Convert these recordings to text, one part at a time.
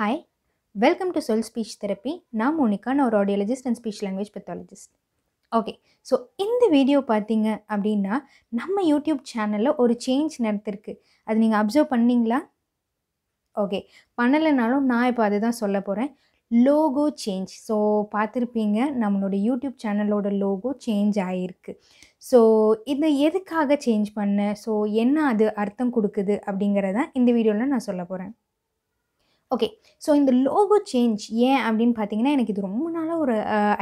hi welcome to Sol speech therapy நான் மோனிகா நான் ஒரு audiologist and speech language pathologist okay so இந்த வீடியோ பார்த்தீங்க அப்படின்னா நம்ம யூடியூப் சேனலில் ஒரு சேஞ்ச் நடத்திருக்கு அது நீங்கள் அப்சர்வ் பண்ணிங்களா ஓகே பண்ணலைனாலும் நான் இப்போ அதுதான் சொல்ல போகிறேன் லோகோ சேஞ்ச் ஸோ பார்த்துருப்பீங்க நம்மளோட யூடியூப் சேனலோட லோகோ சேஞ்ச் ஆகிருக்கு ஸோ இது எதுக்காக சேஞ்ச் பண்ண ஸோ என்ன அது அர்த்தம் கொடுக்குது அப்படிங்கிறதான் இந்த வீடியோவில் நான் சொல்ல போகிறேன் ஓகே ஸோ இந்த லோகோ சேஞ்ச் ஏன் அப்படின்னு பார்த்தீங்கன்னா எனக்கு இது ரொம்ப நாளாக ஒரு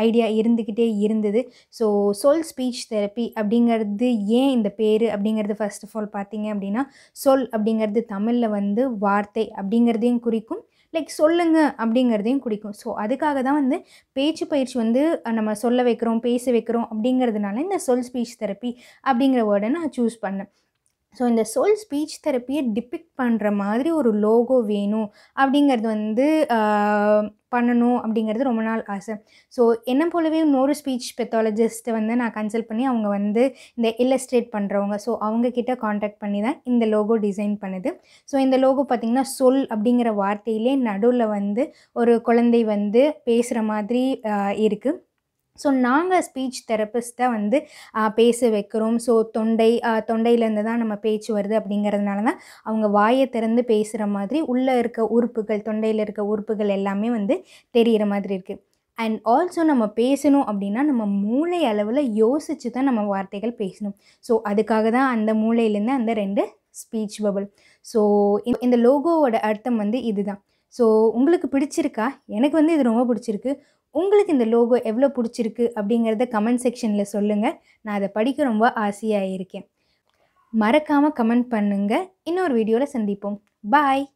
ஐடியா இருந்துக்கிட்டே இருந்தது ஸோ சொல் ஸ்பீச் தெரப்பி அப்படிங்கிறது ஏன் இந்த பேர் அப்படிங்கிறது ஃபர்ஸ்ட் ஆஃப் ஆல் பார்த்தீங்க அப்படின்னா சொல் அப்படிங்கிறது தமிழில் வந்து வார்த்தை அப்படிங்கிறதையும் குறிக்கும் லைக் சொல்லுங்க அப்படிங்கிறதையும் குடிக்கும் ஸோ அதுக்காக தான் வந்து பேச்சு பயிற்சி வந்து நம்ம சொல்ல வைக்கிறோம் பேச வைக்கிறோம் அப்படிங்கிறதுனால இந்த சொல் ஸ்பீச் தெரப்பி அப்படிங்கிற வேர்டை நான் சூஸ் பண்ணேன் ஸோ இந்த சோல் ஸ்பீச் தெரப்பியை டிபிக்ட் பண்ணுற மாதிரி ஒரு லோகோ வேணும் அப்படிங்கிறது வந்து பண்ணணும் அப்படிங்கிறது ரொம்ப நாள் ஆசை ஸோ என்ன போலவே இன்னொரு ஸ்பீச் பெத்தாலஜிஸ்ட்டை வந்து நான் கன்சல்ட் பண்ணி அவங்க வந்து இந்த இல்லஸ்ட்ரேட் பண்ணுறவங்க ஸோ அவங்கக்கிட்ட காண்டாக்ட் பண்ணி தான் இந்த லோகோ டிசைன் பண்ணுது ஸோ இந்த லோகோ பார்த்திங்கன்னா சொல் அப்படிங்கிற வார்த்தையிலே நடுவில் வந்து ஒரு குழந்தை வந்து பேசுகிற மாதிரி இருக்குது ஸோ நாங்கள் ஸ்பீச் தெரப்பிஸ்ட்டை வந்து பேச வைக்கிறோம் ஸோ தொண்டை தொண்டையிலேருந்து தான் நம்ம பேச்சு வருது அப்படிங்கிறதுனால தான் அவங்க வாயை திறந்து பேசுகிற மாதிரி உள்ளே இருக்க உறுப்புகள் தொண்டையில் இருக்க உறுப்புகள் எல்லாமே வந்து தெரிகிற மாதிரி இருக்குது அண்ட் ஆல்சோ நம்ம பேசணும் அப்படின்னா நம்ம மூளை அளவில் யோசித்து தான் நம்ம வார்த்தைகள் பேசணும் ஸோ அதுக்காக தான் அந்த மூளையிலேருந்து அந்த ரெண்டு ஸ்பீச் பபுள் ஸோ இந்த லோகோவோட அர்த்தம் வந்து இதுதான் ஸோ உங்களுக்கு பிடிச்சிருக்கா எனக்கு வந்து இது ரொம்ப பிடிச்சிருக்கு உங்களுக்கு இந்த லோகோ எவ்வளோ பிடிச்சிருக்கு அப்படிங்கிறத கமெண்ட் செக்ஷனில் சொல்லுங்கள் நான் அதை படிக்க ரொம்ப ஆசையாக இருக்கேன் மறக்காமல் கமெண்ட் பண்ணுங்கள் இன்னொரு வீடியோவில் சந்திப்போம் பாய்